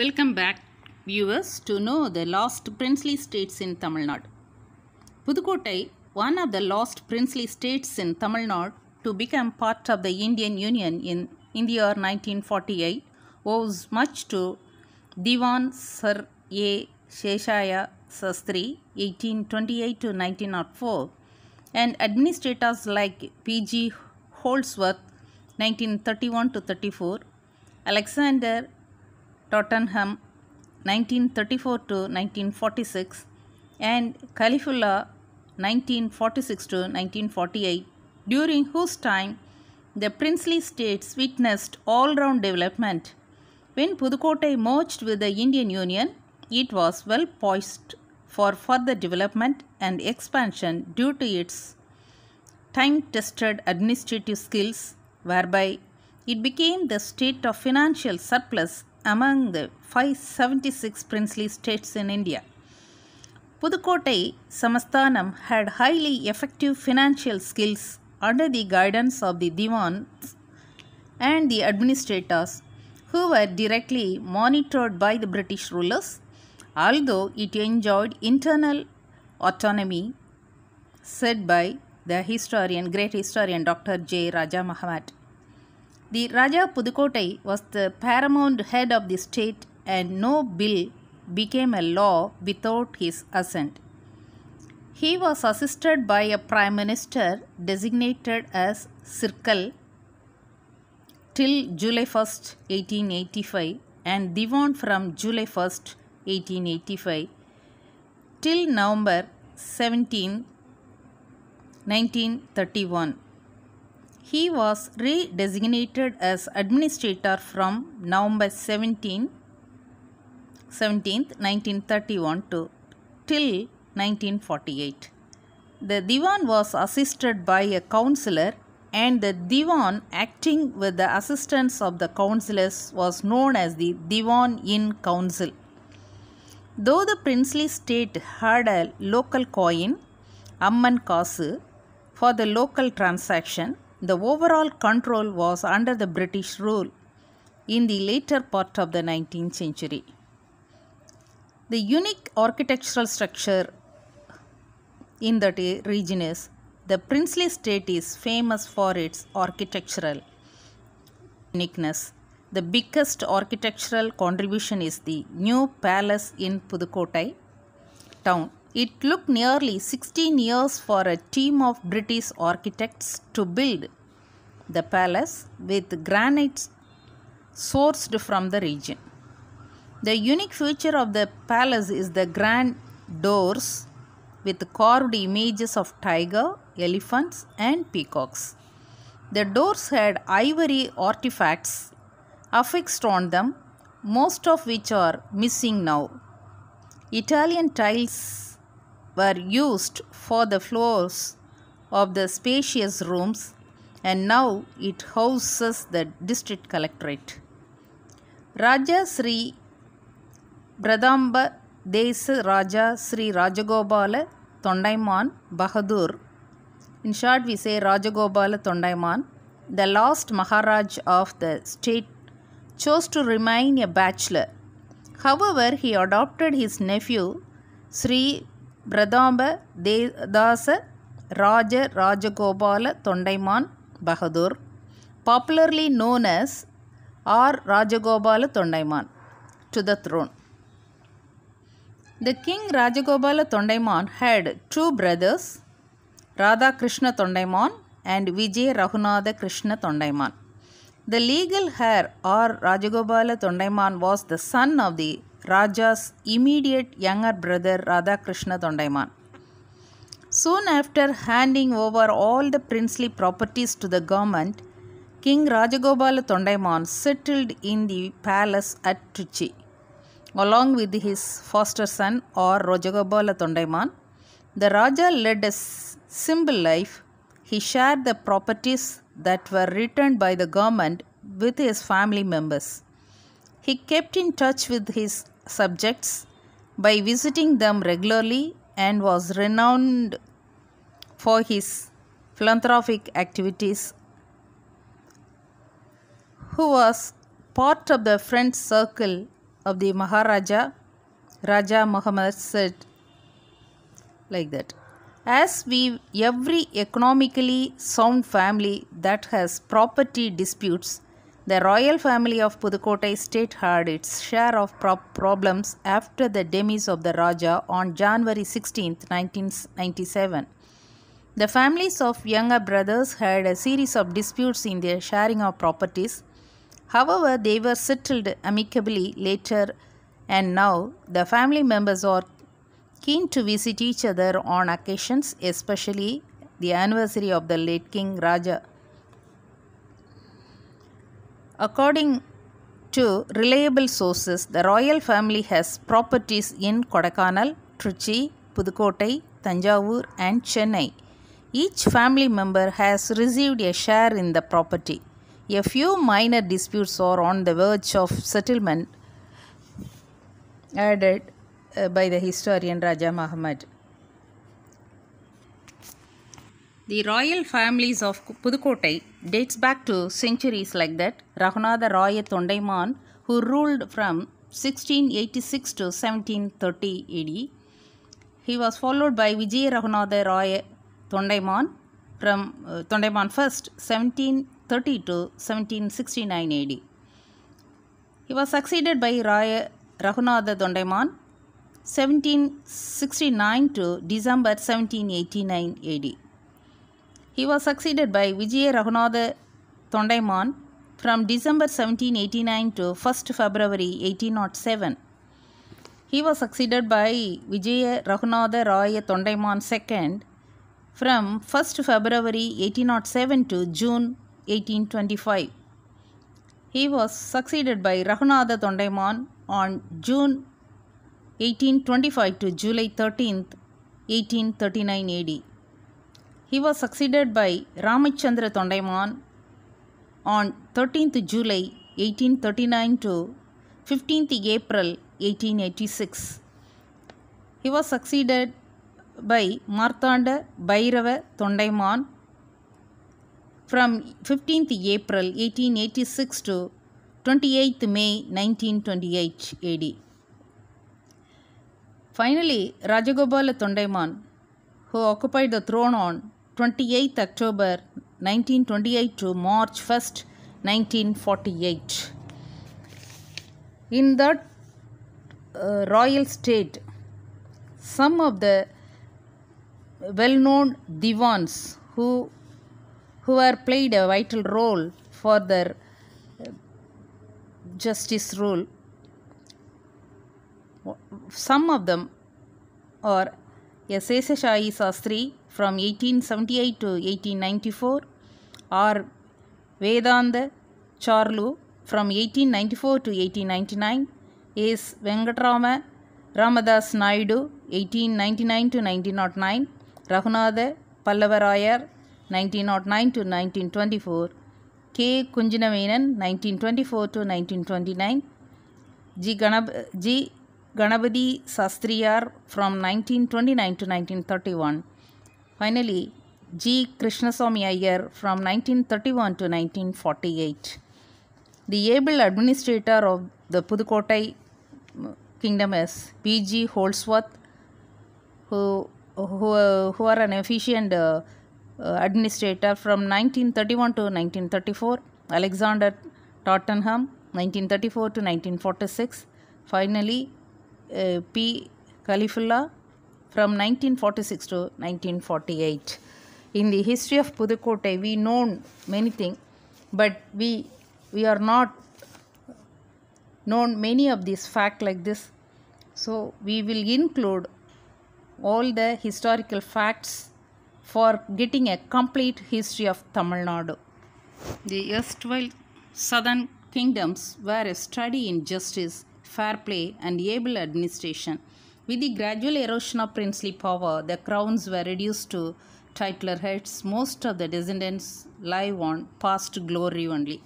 Welcome back viewers to know the lost princely states in Tamil Nadu. Pudukottai, one of the lost princely states in Tamil Nadu to become part of the Indian Union in, in the 1948 owes much to Diwan Sir A. Sheshaya Sastri 1828-1904 and administrators like P.G. Holdsworth 1931-34, Alexander Tottenham 1934 to 1946 and Khalifulla 1946 to 1948 during whose time the princely states witnessed all-round development. When Pudukkottai merged with the Indian Union, it was well poised for further development and expansion due to its time-tested administrative skills whereby it became the state of financial surplus among the 576 princely states in India. Pudukkottai Samasthanam had highly effective financial skills under the guidance of the Divans and the administrators who were directly monitored by the British rulers, although it enjoyed internal autonomy said by the historian, great historian Dr. J. Raja Mahamat. The Raja Pudukkottai was the paramount head of the state and no bill became a law without his assent. He was assisted by a prime minister designated as Sirkal till July 1st, 1885 and Divan from July 1st, 1885 till November 17, 1931. He was redesignated as administrator from November 17, 1931 to till 1948. The Diwan was assisted by a councillor and the Diwan acting with the assistance of the councillors was known as the Diwan in Council. Though the princely state had a local coin, Amman Kasu, for the local transaction, the overall control was under the British rule in the later part of the 19th century. The unique architectural structure in that region is the princely state is famous for its architectural uniqueness. The biggest architectural contribution is the new palace in Pudukottai town it took nearly 16 years for a team of British architects to build the palace with granite sourced from the region. The unique feature of the palace is the grand doors with carved images of tiger, elephants, and peacocks. The doors had ivory artifacts affixed on them, most of which are missing now. Italian tiles were used for the floors of the spacious rooms and now it houses the district collectorate. Raja Sri Pradamba Desa Raja Sri Rajagopala Tondaiman Bahadur. In short, we say Rajagopala Tondaiman, the last Maharaj of the state, chose to remain a bachelor. However, he adopted his nephew Sri பிரதாப தே தாச ராஜ Rajagopala Thondaiman popularly known as R. Rajagopala Thondaiman, to the throne. The king Rajagopala Thondaiman had two brothers, Radha Krishna Thondaiman and Vijay Raghunatha Krishna Thondaiman. The legal heir R. Rajagopala Thondaiman was the son of the Raja's immediate younger brother Radha Krishna Thondaiman. Soon after handing over all the princely properties to the government, King Rajagopala Thondaiman settled in the palace at Trichy, along with his foster son or Rajagopala Thondaiman. The Raja led a simple life. He shared the properties that were returned by the government with his family members. He kept in touch with his subjects by visiting them regularly and was renowned for his philanthropic activities who was part of the friend circle of the Maharaja, Raja Muhammad said like that. As we every economically sound family that has property disputes the royal family of Pudukkottai state had its share of pro problems after the demise of the Raja on January 16, 1997. The families of younger brothers had a series of disputes in their sharing of properties. However, they were settled amicably later, and now the family members are keen to visit each other on occasions, especially the anniversary of the late King Raja. According to reliable sources, the royal family has properties in Kodaikanal, Trichy, Pudukottai, Tanjavur, and Chennai. Each family member has received a share in the property. A few minor disputes are on the verge of settlement, added uh, by the historian Raja Muhammad. The royal families of Pudukkottai dates back to centuries like that. Raghunatha Raya Thondaiman, who ruled from 1686 to 1730 AD. He was followed by Vijay Raghunatha Raya Thondaiman from uh, Thondaiman first 1730 to 1769 AD. He was succeeded by Raya Raghunatha Thondaiman 1769 to December 1789 AD. He was succeeded by Vijaya Raghunatha Thondaiman from December 1789 to 1st February 1807. He was succeeded by Vijaya Raghunatha Raya Thondaiman II from 1st February 1807 to June 1825. He was succeeded by Raghunatha Thondaiman on June 1825 to July 13, 1839 AD. He was succeeded by Ramachandra Tondaiman on 13th July 1839 to 15th April 1886. He was succeeded by Marthanda Bhairava Tondaiman from 15th April 1886 to 28th May 1928 AD. Finally, Rajagopal Tondaiman, who occupied the throne on 28th October 1928 to March 1st 1948. In that uh, royal state, some of the well-known divans who who are played a vital role for their uh, justice rule. Some of them are S. Sastri, from 1878 to 1894, R. Vedanta Charlu from 1894 to 1899, S. Venkatrama Ramadas Naidu 1899 to 1909, Raghunatha Pallavarayar 1909 to 1924, K. Kunjinavanan 1924 to 1929, G. Ganab- G. Ganapati Sastriyar from 1929 to 1931. Finally, G. Krishnaswamy Iyer from 1931 to 1948. The able administrator of the Pudukkottai uh, kingdom is P.G. Holdsworth, who, who, uh, who are an efficient uh, uh administrator from 1931 to 1934, Alexander Tottenham 1934 to 1946, finally uh, P. Kalifulla from 1946 to 1948. In the history of Pudukkottai, we know many things, but we, we are not known many of these facts like this. So, we will include all the historical facts for getting a complete history of Tamil Nadu. The erstwhile southern kingdoms were a study in justice, fair play and able administration. With the gradual erosion of princely power, the crowns were reduced to titular heads. Most of the descendants live on past glory only.